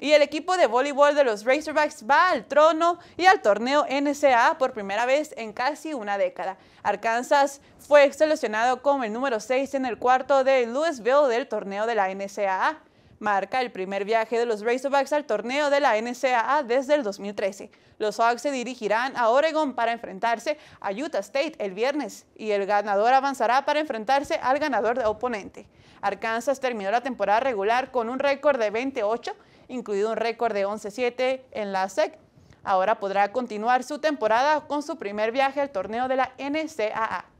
Y el equipo de voleibol de los Razorbacks va al trono y al torneo NCAA por primera vez en casi una década. Arkansas fue seleccionado como el número 6 en el cuarto de Louisville del torneo de la NCAA. Marca el primer viaje de los Razorbacks al torneo de la NCAA desde el 2013. Los Hawks se dirigirán a Oregon para enfrentarse a Utah State el viernes y el ganador avanzará para enfrentarse al ganador de oponente. Arkansas terminó la temporada regular con un récord de 28 incluido un récord de 11-7 en la SEC. Ahora podrá continuar su temporada con su primer viaje al torneo de la NCAA.